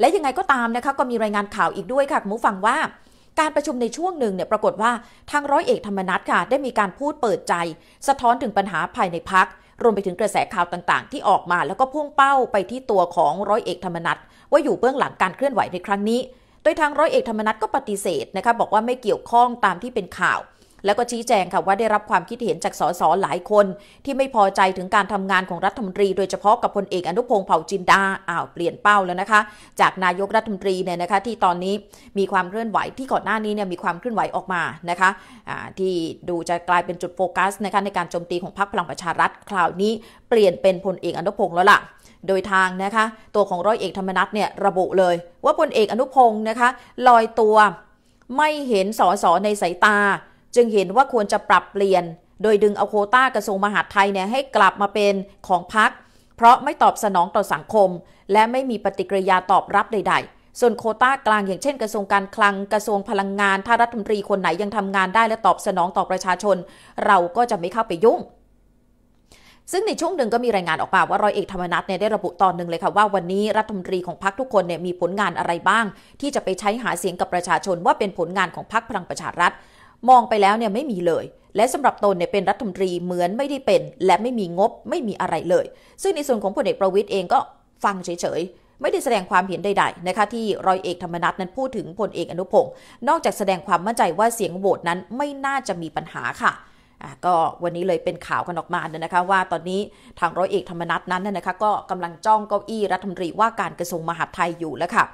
และยังไงก็ตามนะคะก็มีรายงานข่าวอีกด้วยค่ะคุณผู้ฟังว่า การประชุมในช่วงหนึ่งเนี่ยปรากฏว่าทางร้อยเอกธรรมนัฐค่ะได้มีการพูดเปิดใจ สะท้อนถึงปัญหาภายในพัก รวมไปถึงกระแสข่าวต่างๆ ที่ออกมา แล้วก็พุ่งเป้าไปที่ตัวของร้อยเอกธรรมนัฐว่าอยู่เบื้องหลังการเคลื่อนไหวในครั้งนี้ โดยทางร้อยเอกธรรมนัฐก็ปฏิเสธนะคะบอกว่าไม่เกี่ยวข้องตามที่เป็นข่าวแล้วก็ชี้แจงค่ะว่าได้รับความคิดเห็นจากสสหลายคน ที่ไม่พอใจถึงการทำงานของรัฐมนตรีโดยเฉพาะกับพลเอกอนุพงศ์เผ่าจินดาอ้าวเปลี่ยนเป้าแล้วนะคะจากนายกรัฐมนตรีเนี่ยนะคะที่ตอนนี้มีความเคลื่อนไหวที่ก่อนหน้านี้เนี่ยมีความเคลื่อนไหวออกมานะคะที่ดูจะกลายเป็นจุดโฟกัสนะคะในการโจมตีของพรรคพลังประชารัฐคราวนี้เปลี่ยนเป็นพลเอกอนุพงศ์แล้วล่ะ โดยทางนะคะตัวของร้อยเอกธรรมนัฐเนี่ยระบุเลย ว่าพลเอกอนุพงศ์นะคะลอยตัวไม่เห็นสอสอในสายตาจึงเห็นว่าควรจะปรับเปลี่ยนโดยดึงเอาโคต้ากระทรวงมหาดไทยเนี่ยให้กลับมาเป็นของพัก เพราะไม่ตอบสนองต่อสังคม และไม่มีปฏิกิริยาตอบรับใด ๆ ส่วนโคต้ากลาง อย่างเช่น กระทรวงการคลังกระทรวงพลังงาน ถ้ารัฐมนตรีคนไหนยังทำงานได้และตอบสนองต่อประชาชน เราก็จะไม่เข้าไปยุ่ง ซึ่งในช่วงหนึ่งก็มีรายงานออกมาว่าร้อยเอกธรรมนัฐเนี่ยได้ระบุตอนหนึ่งเลยค่ะว่าวันนี้รัฐมนตรีของพรรคทุกคนเนี่ยมีผลงานอะไรบ้าง ที่จะไปใช้หาเสียงกับประชาชนว่าเป็นผลงานของพรรคพลังประชารัฐมองไปแล้วเนี่ยไม่มีเลย และสำหรับตนเนี่ยเป็นรัฐมนตรีเหมือนไม่ได้เป็น และไม่มีงบไม่มีอะไรเลย ซึ่งในส่วนของพลเอกประวิตยเองก็ฟังเฉยๆไม่ได้แสดงความเห็นใดๆนะคะที่ร้อยเอกธรรมนัฐนั้นพูดถึงพลเอกอนุพงศ์นอกจากแสดงความมั่นใจว่าเสียงโหวตนั้นไม่น่าจะมีปัญหาค่ะ ก็วันนี้เลยเป็นข่าวกันออกมาเนี่ยนะคะ ว่าตอนนี้ทางร้อยเอกธรรมนัฐนั้นนะคะก็กำลังจ้องเก้าอี้รัฐมนตรีว่าการกระทรวงมหาดไทยอยู่แล้วค่ะ